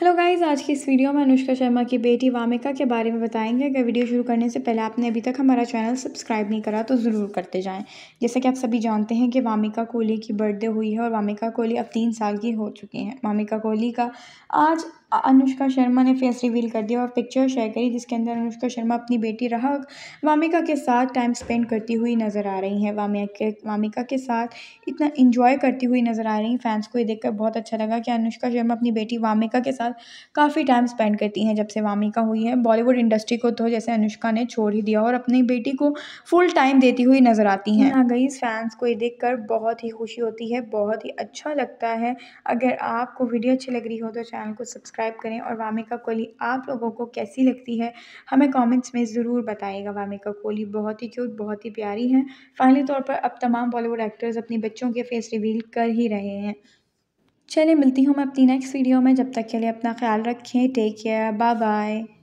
hello guys आज की इस वीडियो में अनुष्का शर्मा की बेटी वामिका के बारे में बताएंगे अगर वीडियो शुरू करने से पहले आपने अभी तक हमारा चैनल सब्सक्राइब नहीं करा तो ज़रूर करते जाएं जैसे कि आप सभी जानते हैं कि वामिका कोहली की बर्थडे हुई है और वामिका कोहली अब तीन साल की हो चुकी हैं वामिका कोहली का आज अनुष्का शर्मा ने फेस रिवील कर दिया और पिक्चर शेयर करी जिसके अंदर अनुष्का शर्मा अपनी बेटी रहा वामिका के साथ टाइम स्पेंड करती हुई नज़र आ रही हैं वामिया के वामिका के साथ इतना इन्जॉय करती हुई नज़र आ रही फैंस को ये देखकर बहुत अच्छा लगा कि अनुष्का शर्मा अपनी बेटी वामिका के साथ काफ़ी टाइम स्पेंड करती हैं जब से वामिका हुई है बॉलीवुड इंडस्ट्री को तो जैसे अनुष्का ने छोड़ ही दिया और अपनी बेटी को फुल टाइम देती हुई नज़र आती हैं हाँ गई फैंस को ये देख बहुत ही खुशी होती है बहुत ही अच्छा लगता है अगर आपको वीडियो अच्छी लग रही हो तो चैनल को सब्सक्राइब सब्सक्राइब करें और वामिका कोहली आप लोगों को कैसी लगती है हमें कमेंट्स में ज़रूर बताएगा वामिका कोहली बहुत ही क्यूट बहुत ही प्यारी हैं फाइनली तौर पर अब तमाम बॉलीवुड एक्टर्स अपने बच्चों के फेस रिवील कर ही रहे हैं चलिए मिलती हूँ मैं अपनी नेक्स्ट वीडियो में जब तक के लिए अपना ख्याल रखें टेक केयर बाय बाय